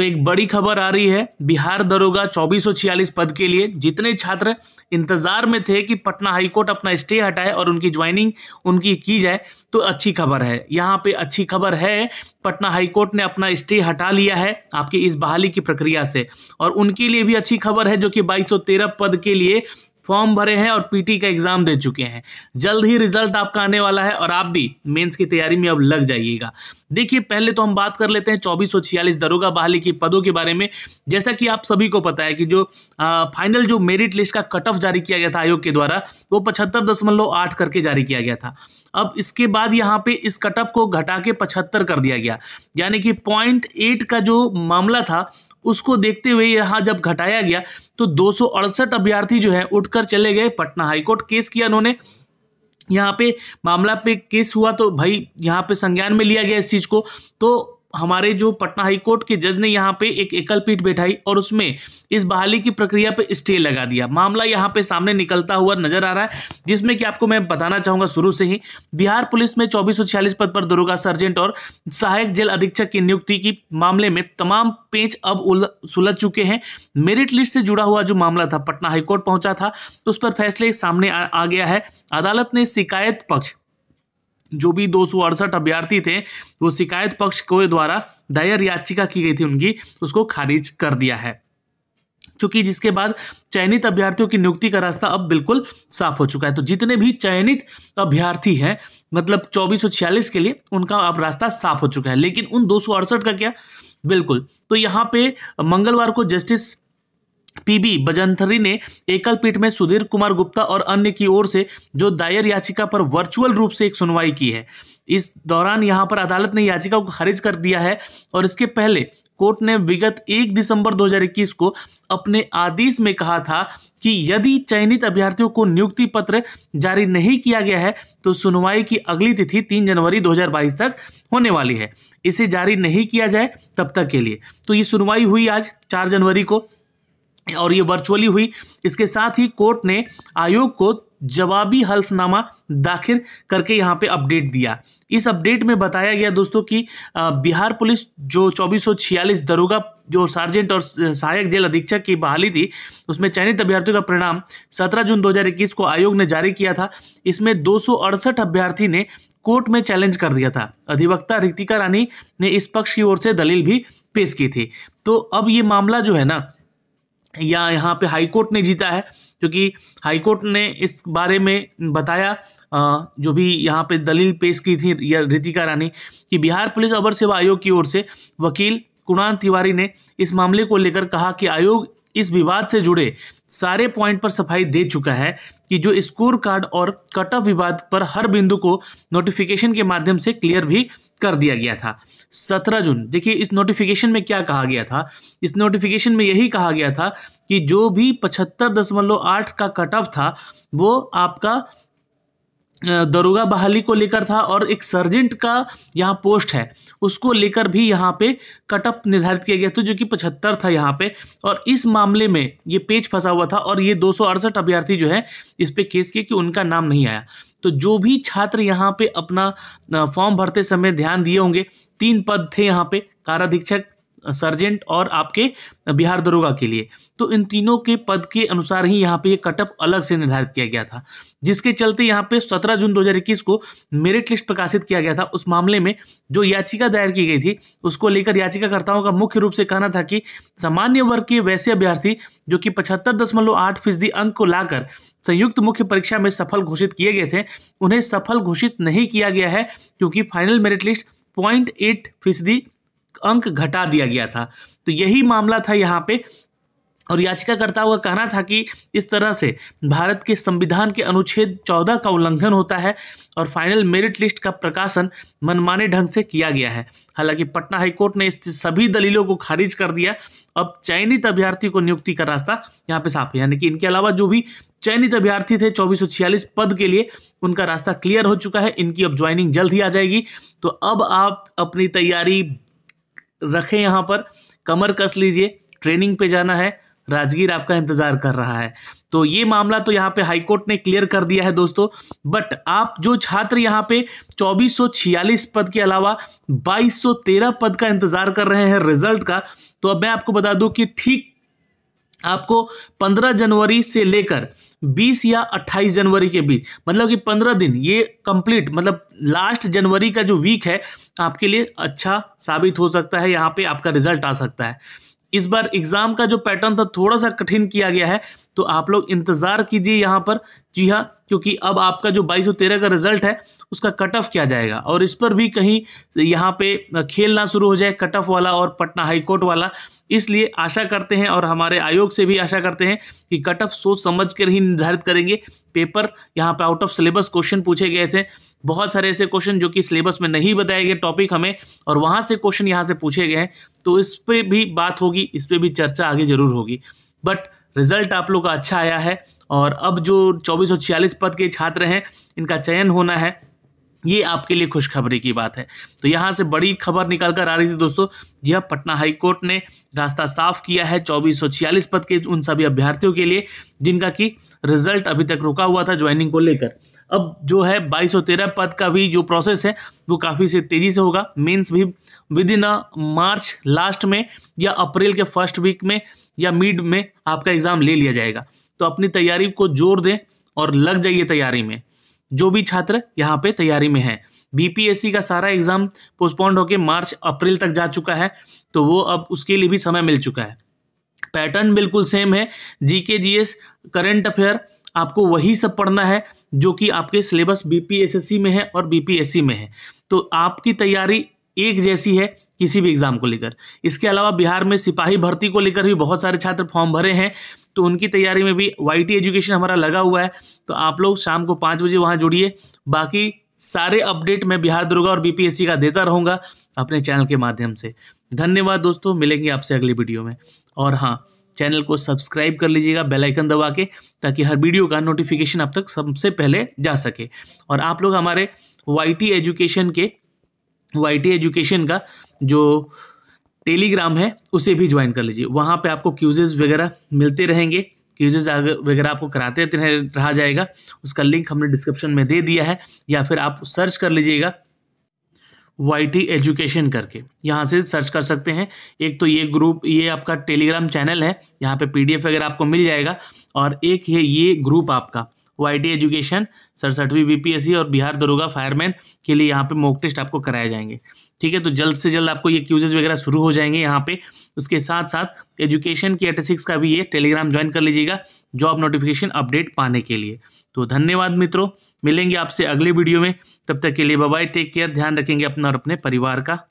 तो एक बड़ी खबर आ रही है बिहार दरोगा चौबीस पद के लिए जितने छात्र इंतजार में थे कि पटना हाईकोर्ट अपना स्टे हटाए और उनकी ज्वाइनिंग उनकी की जाए तो अच्छी खबर है यहाँ पे अच्छी खबर है पटना हाईकोर्ट ने अपना स्टे हटा लिया है आपकी इस बहाली की प्रक्रिया से और उनके लिए भी अच्छी खबर है जो कि बाईस पद के लिए फॉर्म भरे हैं और पीटी का एग्जाम दे चुके हैं जल्द ही रिजल्ट आपका आने वाला है और आप भी मेंस की तैयारी में अब लग जाइएगा देखिए पहले तो हम बात कर लेते हैं चौबीस दरोगा बहाली के पदों के बारे में जैसा कि आप सभी को पता है कि जो आ, फाइनल जो मेरिट लिस्ट का कट ऑफ जारी किया गया था आयोग के द्वारा वो पचहत्तर करके जारी किया गया था अब इसके बाद यहाँ पे इस कटअप को घटा के पचहत्तर कर दिया गया यानी कि पॉइंट एट का जो मामला था उसको देखते हुए यहाँ जब घटाया गया तो दो अभ्यर्थी जो है उठकर चले गए पटना हाईकोर्ट केस किया उन्होंने यहाँ पे मामला पे केस हुआ तो भाई यहाँ पे संज्ञान में लिया गया इस चीज़ को तो हमारे जो पटना हाई कोर्ट के जज ने यहाँ पे एक एकल पीठ बैठाई और उसमें इस बहाली की प्रक्रिया पे स्टे लगा दिया मामला यहाँ पे सामने निकलता हुआ नजर आ रहा है जिसमें कि आपको मैं बताना चाहूंगा शुरू से ही बिहार पुलिस में चौबीस पद पर दरोगा सर्जेंट और सहायक जेल अधीक्षक की नियुक्ति की मामले में तमाम पेंच अब सुलझ चुके हैं मेरिट लिस्ट से जुड़ा हुआ जो मामला था पटना हाईकोर्ट पहुंचा था उस पर फैसले सामने आ, आ गया है अदालत ने शिकायत पक्ष जो भी दो अभ्यर्थी थे वो शिकायत पक्ष के द्वारा दायर याचिका की गई थी उनकी उसको खारिज कर दिया है चूंकि जिसके बाद चयनित अभ्यर्थियों की नियुक्ति का रास्ता अब बिल्कुल साफ हो चुका है तो जितने भी चयनित अभ्यर्थी हैं मतलब छियालीस के लिए उनका अब रास्ता साफ हो चुका है लेकिन उन दो का क्या बिल्कुल तो यहाँ पे मंगलवार को जस्टिस पीबी बजंथरी ने एकल पीठ में सुधीर कुमार गुप्ता और अन्य की ओर से जो दायर याचिका पर वर्चुअल रूप से एक सुनवाई की है इस दौरान यहां पर अदालत ने याचिका को खारिज कर दिया है और इसके पहले कोर्ट ने विगत 1 दिसंबर 2021 को अपने आदेश में कहा था कि यदि चयनित अभ्यर्थियों को नियुक्ति पत्र जारी नहीं किया गया है तो सुनवाई की अगली तिथि 3 जनवरी 2022 तक होने वाली है इसे जारी नहीं किया जाए तब तक के लिए तो ये सुनवाई हुई आज 4 जनवरी को और ये वर्चुअली हुई इसके साथ ही कोर्ट ने आयोग को जवाबी हल्फनामा दाखिल करके यहाँ पे अपडेट दिया इस अपडेट में बताया गया दोस्तों कि बिहार पुलिस जो चौबीस दरोगा जो सार्जेंट और सहायक जेल अधीक्षक की बहाली थी उसमें चयनित अभ्यर्थियों का परिणाम 17 जून 2021 को आयोग ने जारी किया था इसमें दो अभ्यर्थी ने कोर्ट में चैलेंज कर दिया था अधिवक्ता रितिका रानी ने इस पक्ष की ओर से दलील भी पेश की थी तो अब ये मामला जो है ना या यहाँ पे हाई कोर्ट ने जीता है क्योंकि हाई कोर्ट ने इस बारे में बताया जो भी यहाँ पे दलील पेश की थी रितिका रानी कि बिहार पुलिस अवर सेवा आयोग की ओर से वकील कुणाल तिवारी ने इस मामले को लेकर कहा कि आयोग इस विवाद से जुड़े सारे पॉइंट पर सफाई दे चुका है कि जो स्कोर कार्ड और कट ऑफ विवाद पर हर बिंदु को नोटिफिकेशन के माध्यम से क्लियर भी कर दिया गया था सत्रह जून देखिए इस नोटिफिकेशन में क्या कहा गया था इस नोटिफिकेशन में यही कहा गया था कि जो भी पचहत्तर दशमलव आठ का कट ऑफ था वो आपका दरोगा बहाली को लेकर था और एक सर्जेंट का यहाँ पोस्ट है उसको लेकर भी यहाँ पे कटअप निर्धारित किया गया था जो कि पचहत्तर था यहाँ पे और इस मामले में ये पेज फंसा हुआ था और ये दो अभ्यर्थी जो है इस पे केस किए कि उनका नाम नहीं आया तो जो भी छात्र यहाँ पे अपना फॉर्म भरते समय ध्यान दिए होंगे तीन पद थे यहाँ पे काराधीक्षक सर्जेंट और आपके बिहार दरोगा के लिए तो इन तीनों के पद के अनुसार ही यहाँ पे ये कटअप अलग से निर्धारित किया गया था जिसके चलते यहाँ पे 17 जून 2021 को मेरिट लिस्ट प्रकाशित किया गया था उस मामले में जो याचिका दायर की गई थी उसको लेकर याचिकाकर्ताओं का मुख्य रूप से कहना था कि सामान्य वर्ग के वैसे अभ्यर्थी जो कि पचहत्तर दशमलव आठ फीसदी अंक को लाकर संयुक्त मुख्य परीक्षा में सफल घोषित किए गए थे उन्हें सफल घोषित नहीं किया गया है क्योंकि final merit list point eight फीसदी अंक घटा दिया गया था तो यही मामला था यहाँ पे और याचिकाकर्ताओं का कहना था कि इस तरह से भारत के संविधान के अनुच्छेद 14 का उल्लंघन होता है और फाइनल मेरिट लिस्ट का प्रकाशन मनमाने ढंग से किया गया है हालांकि पटना हाईकोर्ट ने इस सभी दलीलों को खारिज कर दिया अब चयनित अभ्यर्थी को नियुक्ति का रास्ता यहाँ पे साफ है यानी कि इनके अलावा जो भी चयनित अभ्यर्थी थे चौबीस पद के लिए उनका रास्ता क्लियर हो चुका है इनकी अब ज्वाइनिंग जल्द ही आ जाएगी तो अब आप अपनी तैयारी रखें यहाँ पर कमर कस लीजिए ट्रेनिंग पे जाना है राजगीर आपका इंतजार कर रहा है तो ये मामला तो यहाँ पे हाईकोर्ट ने क्लियर कर दिया है दोस्तों बट आप जो छात्र यहाँ पे 2446 पद के अलावा 2213 पद का इंतजार कर रहे हैं रिजल्ट का तो अब मैं आपको बता दूं कि ठीक आपको 15 जनवरी से लेकर 20 या 28 जनवरी के बीच मतलब कि 15 दिन ये कंप्लीट मतलब लास्ट जनवरी का जो वीक है आपके लिए अच्छा साबित हो सकता है यहाँ पे आपका रिजल्ट आ सकता है इस बार एग्ज़ाम का जो पैटर्न था थोड़ा सा कठिन किया गया है तो आप लोग इंतज़ार कीजिए यहाँ पर जी हाँ क्योंकि अब आपका जो बाईस का रिजल्ट है उसका कट ऑफ क्या जाएगा और इस पर भी कहीं यहाँ पे खेलना शुरू हो जाए कट ऑफ वाला और पटना हाईकोर्ट वाला इसलिए आशा करते हैं और हमारे आयोग से भी आशा करते हैं कि कट ऑफ सोच समझ कर ही निर्धारित करेंगे पेपर यहाँ पे आउट ऑफ सिलेबस क्वेश्चन पूछे गए थे बहुत सारे ऐसे क्वेश्चन जो कि सिलेबस में नहीं बताए गए टॉपिक हमें और वहाँ से क्वेश्चन यहाँ से पूछे गए हैं तो इस पर भी बात होगी इस पर भी चर्चा आगे जरूर होगी बट रिजल्ट आप लोग का अच्छा आया है और अब जो चौबीस पद के छात्र हैं इनका चयन होना है ये आपके लिए खुशखबरी की बात है तो यहाँ से बड़ी खबर निकल कर आ रही थी दोस्तों यह पटना हाई कोर्ट ने रास्ता साफ किया है चौबीस पद के उन सभी अभ्यर्थियों के लिए जिनका कि रिजल्ट अभी तक रुका हुआ था ज्वाइनिंग को लेकर अब जो है तेरह पद का भी जो प्रोसेस है वो काफ़ी से तेज़ी से होगा मीन्स भी विद इन मार्च लास्ट में या अप्रैल के फर्स्ट वीक में या मिड में आपका एग्ज़ाम ले लिया जाएगा तो अपनी तैयारी को जोर दें और लग जाइए तैयारी में जो भी छात्र यहाँ पे तैयारी में है बीपीएससी का सारा एग्ज़ाम पोस्टपोन्ड होकर मार्च अप्रैल तक जा चुका है तो वो अब उसके लिए भी समय मिल चुका है पैटर्न बिल्कुल सेम है जीके जीएस करंट अफेयर आपको वही सब पढ़ना है जो कि आपके सिलेबस बीपीएसएससी में है और बीपीएससी में है तो आपकी तैयारी एक जैसी है किसी भी एग्ज़ाम को लेकर इसके अलावा बिहार में सिपाही भर्ती को लेकर भी बहुत सारे छात्र फॉर्म भरे हैं तो उनकी तैयारी में भी वाई एजुकेशन हमारा लगा हुआ है तो आप लोग शाम को पाँच बजे वहाँ जुड़िए बाकी सारे अपडेट मैं बिहार दुर्गा और बीपीएससी का देता रहूँगा अपने चैनल के माध्यम से धन्यवाद दोस्तों मिलेंगे आपसे अगली वीडियो में और हाँ चैनल को सब्सक्राइब कर लीजिएगा बेल आइकन दबा के ताकि हर वीडियो का नोटिफिकेशन आप तक सबसे पहले जा सके और आप लोग हमारे वाई एजुकेशन के वाई एजुकेशन का जो टेलीग्राम है उसे भी ज्वाइन कर लीजिए वहाँ पे आपको क्यूजेज़ वगैरह मिलते रहेंगे क्यूजेज वगैरह आपको कराते रहा जाएगा उसका लिंक हमने डिस्क्रिप्शन में दे दिया है या फिर आप सर्च कर लीजिएगा वाई टी एजुकेशन करके यहाँ से सर्च कर सकते हैं एक तो ये ग्रुप ये आपका टेलीग्राम चैनल है यहाँ पे पीडीएफ वगैरह आपको मिल जाएगा और एक है ये ग्रुप आपका वाई टी एजुकेशन सड़सठवीं बीपीएससी और बिहार दरोगा फायरमैन के लिए यहाँ पे मॉक टेस्ट आपको कराए जाएंगे ठीक है तो जल्द से जल्द आपको ये क्यूजेज वगैरह शुरू हो जाएंगे यहाँ पे उसके साथ साथ एजुकेशन की एटेसिक्स का भी ये टेलीग्राम ज्वाइन कर लीजिएगा जॉब नोटिफिकेशन अपडेट पाने के लिए तो धन्यवाद मित्रों मिलेंगे आपसे अगले वीडियो में तब तक के लिए बाय टेक केयर ध्यान रखेंगे अपना और अपने परिवार का